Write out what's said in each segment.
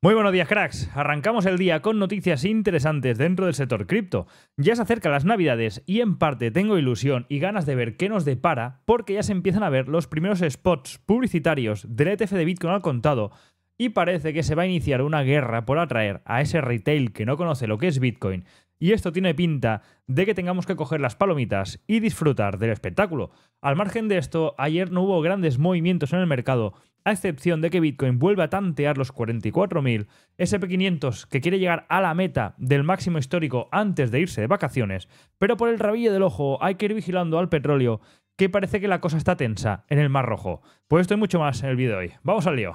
Muy buenos días, cracks. Arrancamos el día con noticias interesantes dentro del sector cripto. Ya se acercan las navidades y en parte tengo ilusión y ganas de ver qué nos depara porque ya se empiezan a ver los primeros spots publicitarios del ETF de Bitcoin al contado y parece que se va a iniciar una guerra por atraer a ese retail que no conoce lo que es Bitcoin y esto tiene pinta de que tengamos que coger las palomitas y disfrutar del espectáculo. Al margen de esto, ayer no hubo grandes movimientos en el mercado, a excepción de que Bitcoin vuelve a tantear los 44.000, SP500 que quiere llegar a la meta del máximo histórico antes de irse de vacaciones, pero por el rabillo del ojo hay que ir vigilando al petróleo, que parece que la cosa está tensa en el Mar Rojo. Pues esto mucho más en el vídeo de hoy. ¡Vamos al lío!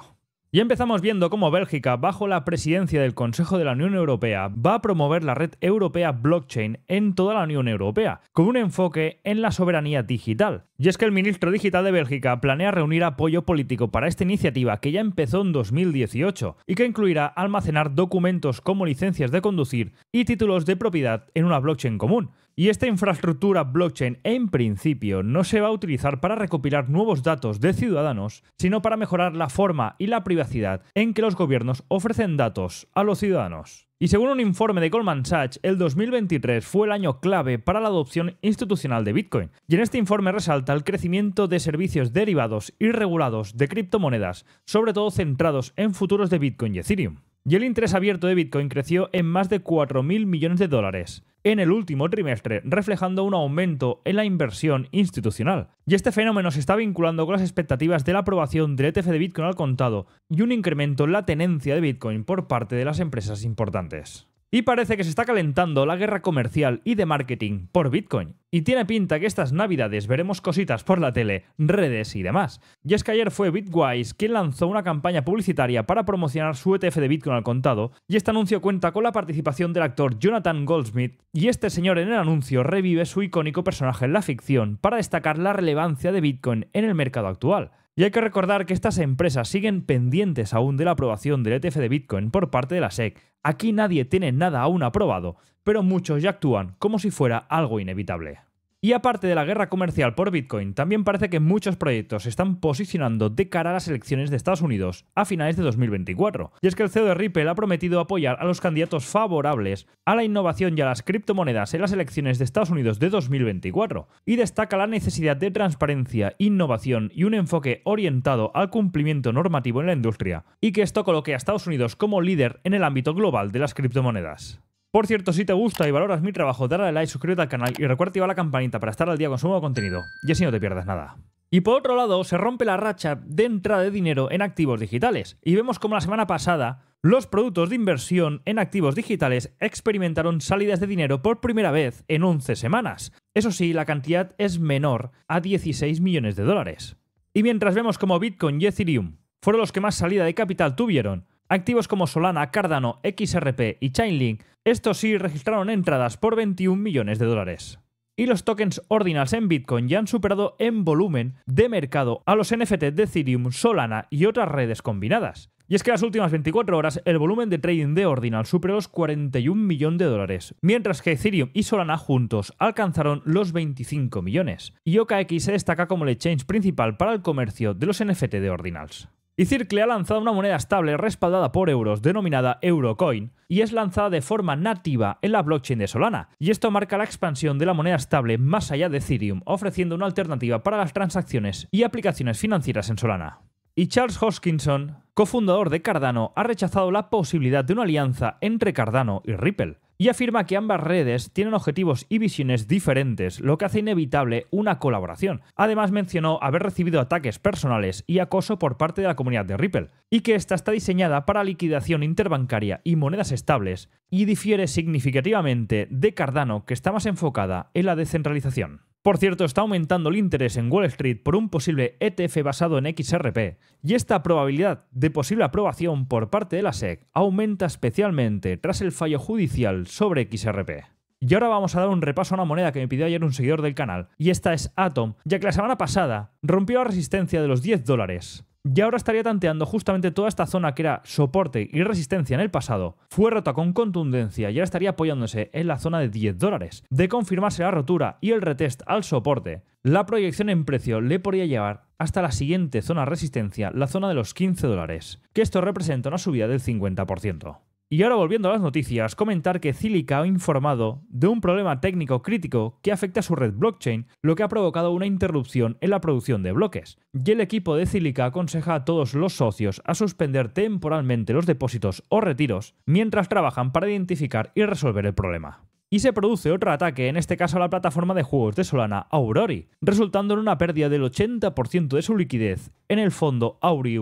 Y empezamos viendo cómo Bélgica, bajo la presidencia del Consejo de la Unión Europea, va a promover la red europea blockchain en toda la Unión Europea, con un enfoque en la soberanía digital. Y es que el ministro digital de Bélgica planea reunir apoyo político para esta iniciativa que ya empezó en 2018 y que incluirá almacenar documentos como licencias de conducir y títulos de propiedad en una blockchain común. Y esta infraestructura blockchain en principio no se va a utilizar para recopilar nuevos datos de ciudadanos, sino para mejorar la forma y la privacidad en que los gobiernos ofrecen datos a los ciudadanos. Y según un informe de Goldman Sachs, el 2023 fue el año clave para la adopción institucional de Bitcoin. Y en este informe resalta el crecimiento de servicios derivados y regulados de criptomonedas, sobre todo centrados en futuros de Bitcoin y Ethereum. Y el interés abierto de Bitcoin creció en más de 4.000 millones de dólares en el último trimestre, reflejando un aumento en la inversión institucional. Y este fenómeno se está vinculando con las expectativas de la aprobación del ETF de Bitcoin al contado y un incremento en la tenencia de Bitcoin por parte de las empresas importantes. Y parece que se está calentando la guerra comercial y de marketing por Bitcoin. Y tiene pinta que estas navidades veremos cositas por la tele, redes y demás. Y es que ayer fue Bitwise quien lanzó una campaña publicitaria para promocionar su ETF de Bitcoin al contado, y este anuncio cuenta con la participación del actor Jonathan Goldsmith, y este señor en el anuncio revive su icónico personaje en la ficción para destacar la relevancia de Bitcoin en el mercado actual. Y hay que recordar que estas empresas siguen pendientes aún de la aprobación del ETF de Bitcoin por parte de la SEC. Aquí nadie tiene nada aún aprobado, pero muchos ya actúan como si fuera algo inevitable. Y aparte de la guerra comercial por Bitcoin, también parece que muchos proyectos se están posicionando de cara a las elecciones de Estados Unidos a finales de 2024. Y es que el CEO de Ripple ha prometido apoyar a los candidatos favorables a la innovación y a las criptomonedas en las elecciones de Estados Unidos de 2024. Y destaca la necesidad de transparencia, innovación y un enfoque orientado al cumplimiento normativo en la industria. Y que esto coloque a Estados Unidos como líder en el ámbito global de las criptomonedas. Por cierto, si te gusta y valoras mi trabajo, dale like, suscríbete al canal y recuerda activar la campanita para estar al día con su nuevo contenido y así no te pierdas nada. Y por otro lado, se rompe la racha de entrada de dinero en activos digitales y vemos como la semana pasada los productos de inversión en activos digitales experimentaron salidas de dinero por primera vez en 11 semanas. Eso sí, la cantidad es menor a 16 millones de dólares. Y mientras vemos como Bitcoin y Ethereum fueron los que más salida de capital tuvieron, Activos como Solana, Cardano, XRP y Chainlink, estos sí registraron entradas por 21 millones de dólares. Y los tokens ordinals en Bitcoin ya han superado en volumen de mercado a los NFT de Ethereum, Solana y otras redes combinadas. Y es que las últimas 24 horas el volumen de trading de Ordinal superó los 41 millones de dólares, mientras que Ethereum y Solana juntos alcanzaron los 25 millones. Y OKX se destaca como el exchange principal para el comercio de los NFT de Ordinals. Y Circle ha lanzado una moneda estable respaldada por euros denominada Eurocoin y es lanzada de forma nativa en la blockchain de Solana. Y esto marca la expansión de la moneda estable más allá de Ethereum, ofreciendo una alternativa para las transacciones y aplicaciones financieras en Solana. Y Charles Hoskinson, cofundador de Cardano, ha rechazado la posibilidad de una alianza entre Cardano y Ripple y afirma que ambas redes tienen objetivos y visiones diferentes, lo que hace inevitable una colaboración. Además mencionó haber recibido ataques personales y acoso por parte de la comunidad de Ripple, y que esta está diseñada para liquidación interbancaria y monedas estables, y difiere significativamente de Cardano, que está más enfocada en la descentralización. Por cierto, está aumentando el interés en Wall Street por un posible ETF basado en XRP, y esta probabilidad de posible aprobación por parte de la SEC aumenta especialmente tras el fallo judicial sobre XRP. Y ahora vamos a dar un repaso a una moneda que me pidió ayer un seguidor del canal, y esta es Atom, ya que la semana pasada rompió la resistencia de los 10 dólares. Y ahora estaría tanteando justamente toda esta zona que era soporte y resistencia en el pasado. Fue rota con contundencia y ahora estaría apoyándose en la zona de 10 dólares. De confirmarse la rotura y el retest al soporte, la proyección en precio le podría llevar hasta la siguiente zona resistencia, la zona de los 15 dólares, que esto representa una subida del 50%. Y ahora volviendo a las noticias, comentar que Cilica ha informado de un problema técnico crítico que afecta a su red blockchain, lo que ha provocado una interrupción en la producción de bloques. Y el equipo de Cilica aconseja a todos los socios a suspender temporalmente los depósitos o retiros mientras trabajan para identificar y resolver el problema. Y se produce otro ataque, en este caso a la plataforma de juegos de Solana Aurori, resultando en una pérdida del 80% de su liquidez en el fondo Auri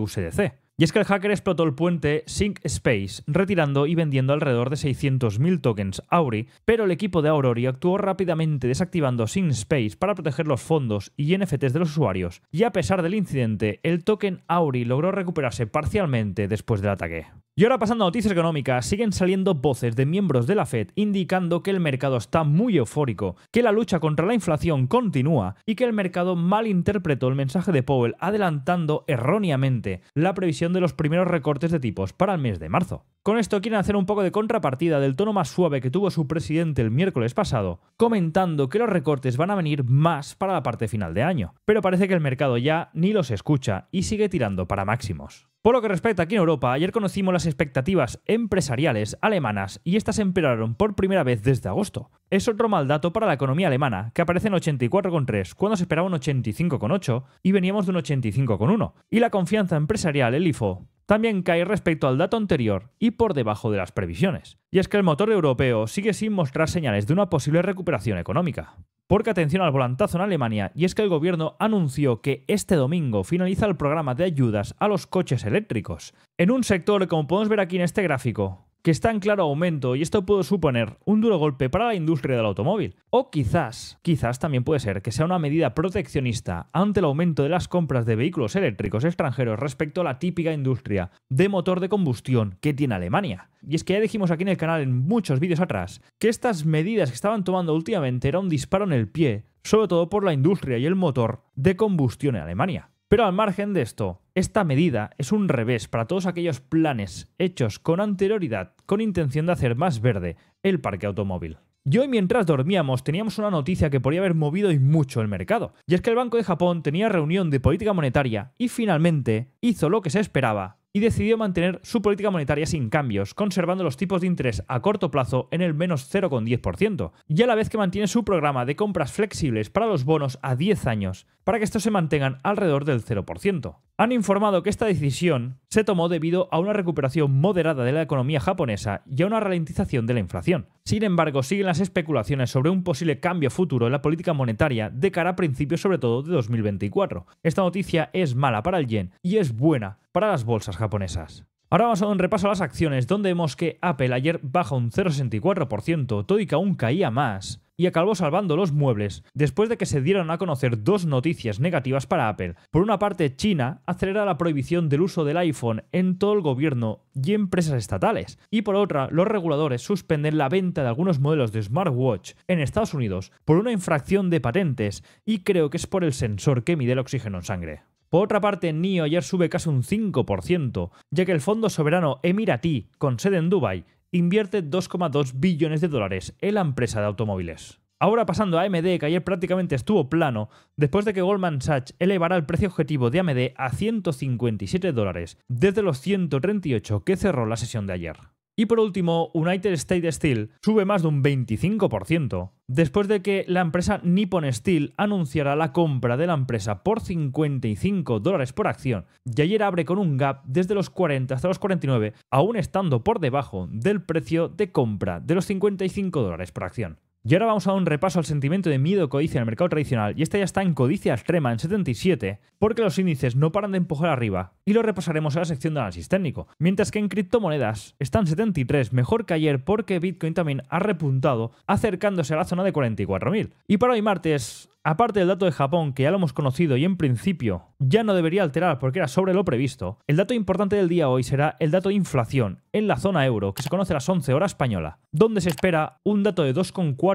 y es que el hacker explotó el puente Sync Space, retirando y vendiendo alrededor de 600.000 tokens Auri, pero el equipo de Aurori actuó rápidamente desactivando Sync Space para proteger los fondos y NFTs de los usuarios. Y a pesar del incidente, el token Auri logró recuperarse parcialmente después del ataque. Y ahora pasando a noticias económicas, siguen saliendo voces de miembros de la Fed indicando que el mercado está muy eufórico, que la lucha contra la inflación continúa y que el mercado malinterpretó el mensaje de Powell adelantando erróneamente la previsión de los primeros recortes de tipos para el mes de marzo. Con esto quieren hacer un poco de contrapartida del tono más suave que tuvo su presidente el miércoles pasado, comentando que los recortes van a venir más para la parte final de año, pero parece que el mercado ya ni los escucha y sigue tirando para máximos. Por lo que respecta aquí en Europa, ayer conocimos las expectativas empresariales alemanas y estas empeoraron por primera vez desde agosto. Es otro mal dato para la economía alemana, que aparece en 84,3 cuando se esperaba un 85,8 y veníamos de un 85,1. Y la confianza empresarial, el IFO, también cae respecto al dato anterior y por debajo de las previsiones. Y es que el motor europeo sigue sin mostrar señales de una posible recuperación económica. Porque atención al volantazo en Alemania, y es que el gobierno anunció que este domingo finaliza el programa de ayudas a los coches eléctricos, en un sector, como podemos ver aquí en este gráfico, que está en claro aumento y esto puede suponer un duro golpe para la industria del automóvil. O quizás, quizás también puede ser que sea una medida proteccionista ante el aumento de las compras de vehículos eléctricos extranjeros respecto a la típica industria de motor de combustión que tiene Alemania. Y es que ya dijimos aquí en el canal en muchos vídeos atrás que estas medidas que estaban tomando últimamente era un disparo en el pie, sobre todo por la industria y el motor de combustión en Alemania. Pero al margen de esto, esta medida es un revés para todos aquellos planes hechos con anterioridad con intención de hacer más verde el parque automóvil. Y hoy mientras dormíamos teníamos una noticia que podría haber movido y mucho el mercado, y es que el Banco de Japón tenía reunión de política monetaria y finalmente hizo lo que se esperaba y decidió mantener su política monetaria sin cambios, conservando los tipos de interés a corto plazo en el menos 0,10%, y a la vez que mantiene su programa de compras flexibles para los bonos a 10 años, para que estos se mantengan alrededor del 0%. Han informado que esta decisión se tomó debido a una recuperación moderada de la economía japonesa y a una ralentización de la inflación. Sin embargo, siguen las especulaciones sobre un posible cambio futuro en la política monetaria de cara a principios sobre todo de 2024. Esta noticia es mala para el yen y es buena para las bolsas japonesas. Ahora vamos a un repaso a las acciones, donde vemos que Apple ayer baja un 0,64%, que aún caía más, y acabó salvando los muebles después de que se dieran a conocer dos noticias negativas para Apple. Por una parte, China acelera la prohibición del uso del iPhone en todo el gobierno y empresas estatales. Y por otra, los reguladores suspenden la venta de algunos modelos de smartwatch en Estados Unidos por una infracción de patentes y creo que es por el sensor que mide el oxígeno en sangre. Por otra parte, NIO ayer sube casi un 5%, ya que el fondo soberano Emirati, con sede en Dubai, invierte 2,2 billones de dólares en la empresa de automóviles. Ahora pasando a AMD, que ayer prácticamente estuvo plano, después de que Goldman Sachs elevará el precio objetivo de AMD a 157 dólares, desde los 138 que cerró la sesión de ayer. Y por último, United State Steel sube más de un 25%, después de que la empresa Nippon Steel anunciara la compra de la empresa por 55 dólares por acción, y ayer abre con un gap desde los 40 hasta los 49, aún estando por debajo del precio de compra de los 55 dólares por acción. Y ahora vamos a un repaso al sentimiento de miedo codicia en el mercado tradicional, y esta ya está en codicia extrema en 77, porque los índices no paran de empujar arriba, y lo repasaremos en la sección de análisis técnico. Mientras que en criptomonedas están 73, mejor que ayer porque Bitcoin también ha repuntado, acercándose a la zona de 44.000. Y para hoy martes, Aparte del dato de Japón, que ya lo hemos conocido y en principio ya no debería alterar porque era sobre lo previsto, el dato importante del día hoy será el dato de inflación en la zona euro, que se conoce a las 11 horas española, donde se espera un dato de 2,4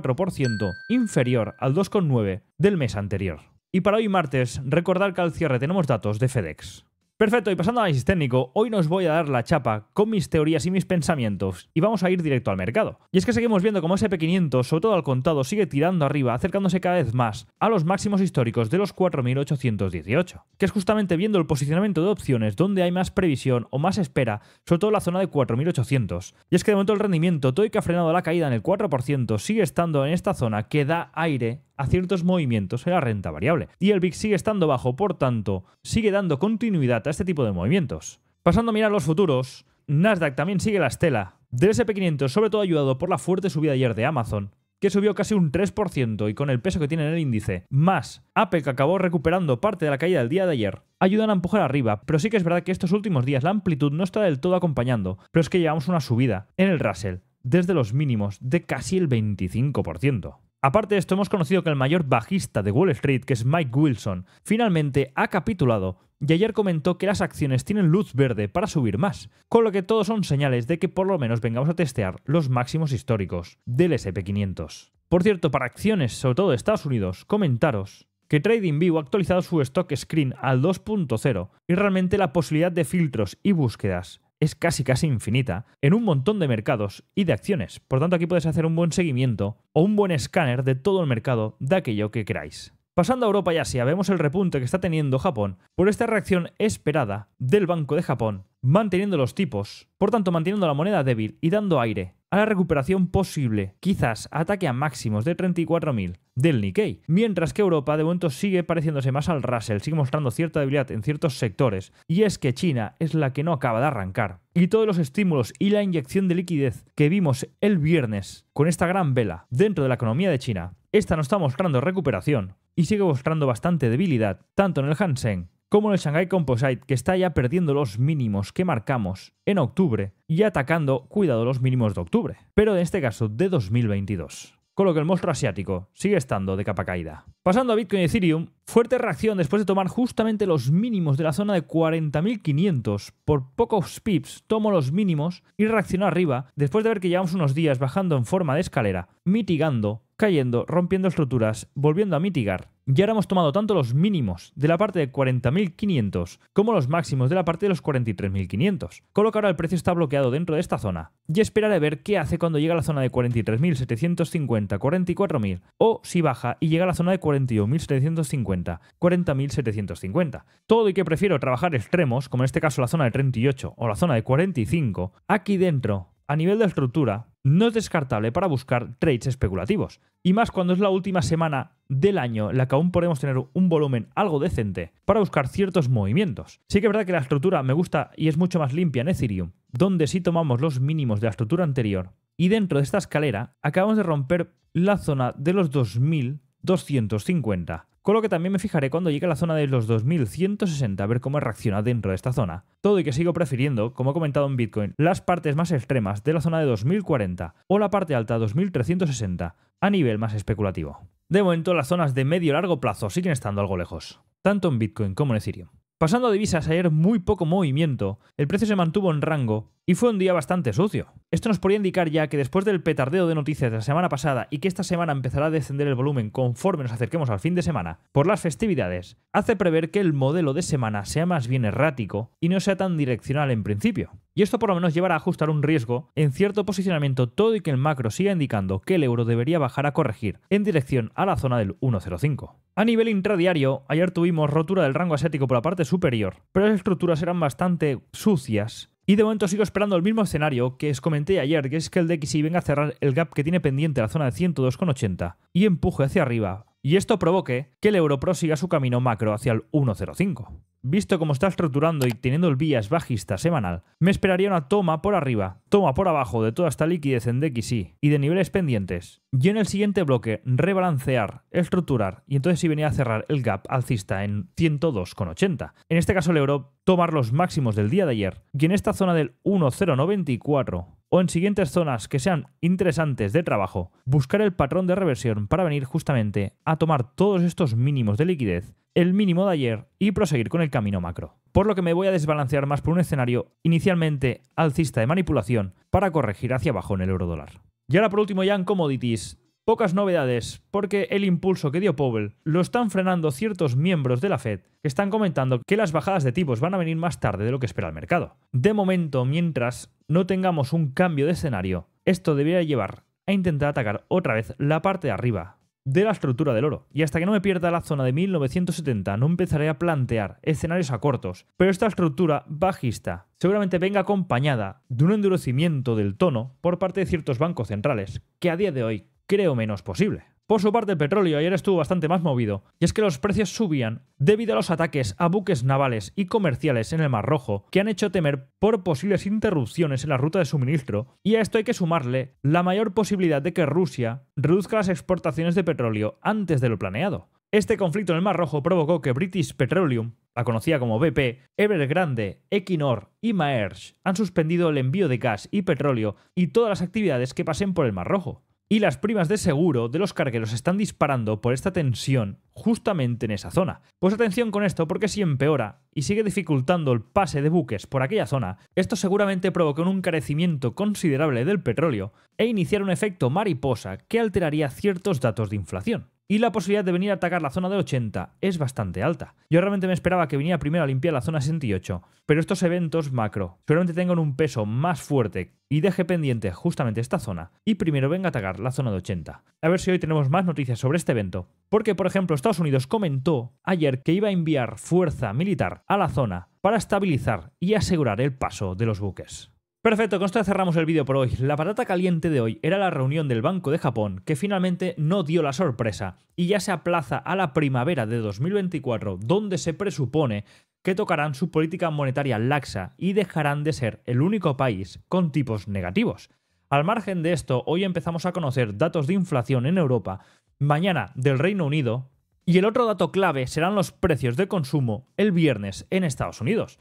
inferior al 2,9% del mes anterior. Y para hoy martes, recordar que al cierre tenemos datos de FedEx. Perfecto, y pasando al análisis técnico, hoy nos voy a dar la chapa con mis teorías y mis pensamientos y vamos a ir directo al mercado. Y es que seguimos viendo como SP500, sobre todo al contado, sigue tirando arriba, acercándose cada vez más a los máximos históricos de los 4.818, que es justamente viendo el posicionamiento de opciones donde hay más previsión o más espera, sobre todo la zona de 4.800. Y es que de momento el rendimiento, todo y que ha frenado la caída en el 4%, sigue estando en esta zona que da aire a ciertos movimientos en la renta variable. Y el VIX sigue estando bajo, por tanto, sigue dando continuidad a este tipo de movimientos. Pasando a mirar los futuros, Nasdaq también sigue la estela del SP500, sobre todo ayudado por la fuerte subida ayer de Amazon, que subió casi un 3% y con el peso que tiene en el índice, más Apple que acabó recuperando parte de la caída del día de ayer, ayudan a empujar arriba, pero sí que es verdad que estos últimos días la amplitud no está del todo acompañando, pero es que llevamos una subida en el Russell desde los mínimos de casi el 25%. Aparte de esto, hemos conocido que el mayor bajista de Wall Street, que es Mike Wilson, finalmente ha capitulado y ayer comentó que las acciones tienen luz verde para subir más, con lo que todos son señales de que por lo menos vengamos a testear los máximos históricos del SP500. Por cierto, para acciones, sobre todo de Estados Unidos, comentaros que TradingView ha actualizado su stock screen al 2.0 y realmente la posibilidad de filtros y búsquedas es casi casi infinita en un montón de mercados y de acciones. Por tanto, aquí puedes hacer un buen seguimiento o un buen escáner de todo el mercado de aquello que queráis. Pasando a Europa y Asia, vemos el repunte que está teniendo Japón por esta reacción esperada del Banco de Japón, manteniendo los tipos, por tanto manteniendo la moneda débil y dando aire a la recuperación posible, quizás ataque a máximos de 34.000 del Nikkei, mientras que Europa de momento sigue pareciéndose más al Russell, sigue mostrando cierta debilidad en ciertos sectores, y es que China es la que no acaba de arrancar. Y todos los estímulos y la inyección de liquidez que vimos el viernes con esta gran vela dentro de la economía de China, esta no está mostrando recuperación y sigue mostrando bastante debilidad, tanto en el Hansen como el Shanghai Composite, que está ya perdiendo los mínimos que marcamos en octubre y atacando, cuidado, los mínimos de octubre, pero en este caso de 2022 con lo que el monstruo asiático sigue estando de capa caída. Pasando a Bitcoin y Ethereum, fuerte reacción después de tomar justamente los mínimos de la zona de 40.500 por pocos pips, tomo los mínimos y reaccionó arriba después de ver que llevamos unos días bajando en forma de escalera, mitigando, cayendo, rompiendo estructuras, volviendo a mitigar y ahora hemos tomado tanto los mínimos de la parte de 40.500 como los máximos de la parte de los 43.500. Colocar ahora el precio está bloqueado dentro de esta zona. Y esperaré ver qué hace cuando llega a la zona de 43.750, 44.000 o si baja y llega a la zona de 41.750, 40.750. Todo y que prefiero trabajar extremos, como en este caso la zona de 38 o la zona de 45, aquí dentro a nivel de estructura, no es descartable para buscar trades especulativos. Y más cuando es la última semana del año la que aún podemos tener un volumen algo decente para buscar ciertos movimientos. Sí que es verdad que la estructura me gusta y es mucho más limpia en Ethereum, donde si tomamos los mínimos de la estructura anterior y dentro de esta escalera acabamos de romper la zona de los 2250. Con lo que también me fijaré cuando llegue a la zona de los 2160 a ver cómo reacciona dentro de esta zona. Todo y que sigo prefiriendo, como he comentado en Bitcoin, las partes más extremas de la zona de 2040 o la parte alta 2360 a nivel más especulativo. De momento las zonas de medio y largo plazo siguen estando algo lejos, tanto en Bitcoin como en Ethereum. Pasando a divisas, ayer muy poco movimiento, el precio se mantuvo en rango y fue un día bastante sucio. Esto nos podría indicar ya que después del petardeo de noticias de la semana pasada y que esta semana empezará a descender el volumen conforme nos acerquemos al fin de semana, por las festividades, hace prever que el modelo de semana sea más bien errático y no sea tan direccional en principio. Y esto por lo menos llevará a ajustar un riesgo en cierto posicionamiento todo y que el macro siga indicando que el euro debería bajar a corregir en dirección a la zona del 1.05. A nivel intradiario, ayer tuvimos rotura del rango asiático por la parte superior, pero las estructuras eran bastante sucias y de momento sigo esperando el mismo escenario que os comenté ayer, que es que el DXI venga a cerrar el gap que tiene pendiente la zona de 102,80 y empuje hacia arriba, y esto provoque que el Europro siga su camino macro hacia el 1,05. Visto cómo está estructurando y teniendo el vías bajista semanal, me esperaría una toma por arriba, toma por abajo de toda esta liquidez en DXY y de niveles pendientes. Yo en el siguiente bloque rebalancear, estructurar y entonces si venía a cerrar el gap alcista en 102,80. En este caso el euro tomar los máximos del día de ayer y en esta zona del 1,094 o en siguientes zonas que sean interesantes de trabajo, buscar el patrón de reversión para venir justamente a tomar todos estos mínimos de liquidez el mínimo de ayer y proseguir con el camino macro. Por lo que me voy a desbalancear más por un escenario inicialmente alcista de manipulación para corregir hacia abajo en el euro dólar. Y ahora por último ya en commodities, pocas novedades porque el impulso que dio Powell lo están frenando ciertos miembros de la Fed que están comentando que las bajadas de tipos van a venir más tarde de lo que espera el mercado. De momento, mientras no tengamos un cambio de escenario, esto debería llevar a intentar atacar otra vez la parte de arriba de la estructura del oro. Y hasta que no me pierda la zona de 1970 no empezaré a plantear escenarios a cortos, pero esta estructura bajista seguramente venga acompañada de un endurecimiento del tono por parte de ciertos bancos centrales, que a día de hoy creo menos posible. Por su parte, el petróleo ayer estuvo bastante más movido, y es que los precios subían debido a los ataques a buques navales y comerciales en el Mar Rojo, que han hecho temer por posibles interrupciones en la ruta de suministro, y a esto hay que sumarle la mayor posibilidad de que Rusia reduzca las exportaciones de petróleo antes de lo planeado. Este conflicto en el Mar Rojo provocó que British Petroleum, la conocida como BP, Evergrande, Equinor y Maersk han suspendido el envío de gas y petróleo y todas las actividades que pasen por el Mar Rojo y las primas de seguro de los cargueros están disparando por esta tensión justamente en esa zona. Pues atención con esto porque si empeora y sigue dificultando el pase de buques por aquella zona, esto seguramente provoca un encarecimiento considerable del petróleo e iniciar un efecto mariposa que alteraría ciertos datos de inflación y la posibilidad de venir a atacar la zona de 80 es bastante alta. Yo realmente me esperaba que viniera primero a limpiar la zona 68, pero estos eventos macro seguramente tengan un peso más fuerte y deje pendiente justamente esta zona y primero venga a atacar la zona de 80. A ver si hoy tenemos más noticias sobre este evento, porque por ejemplo Estados Unidos comentó ayer que iba a enviar fuerza militar a la zona para estabilizar y asegurar el paso de los buques. Perfecto, con esto cerramos el vídeo por hoy. La patata caliente de hoy era la reunión del Banco de Japón, que finalmente no dio la sorpresa y ya se aplaza a la primavera de 2024, donde se presupone que tocarán su política monetaria laxa y dejarán de ser el único país con tipos negativos. Al margen de esto, hoy empezamos a conocer datos de inflación en Europa, mañana del Reino Unido, y el otro dato clave serán los precios de consumo el viernes en Estados Unidos.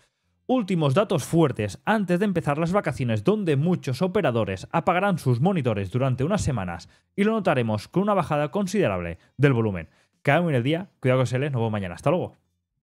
Últimos datos fuertes antes de empezar las vacaciones donde muchos operadores apagarán sus monitores durante unas semanas y lo notaremos con una bajada considerable del volumen. Cada en el día, cuidado con SL, nos mañana, hasta luego.